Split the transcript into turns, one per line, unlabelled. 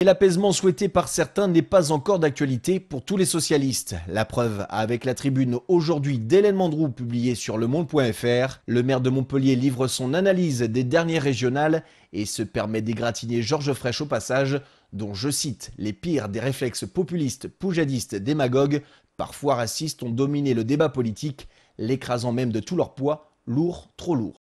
Et l'apaisement souhaité par certains n'est pas encore d'actualité pour tous les socialistes. La preuve avec la tribune aujourd'hui d'Hélène Mandrou publiée sur lemonde.fr. Le maire de Montpellier livre son analyse des dernières régionales et se permet d'égratigner Georges Fraîche au passage, dont je cite les pires des réflexes populistes, poujadistes, démagogues, parfois racistes ont dominé le débat politique, l'écrasant même de tout leur poids, lourd, trop lourd.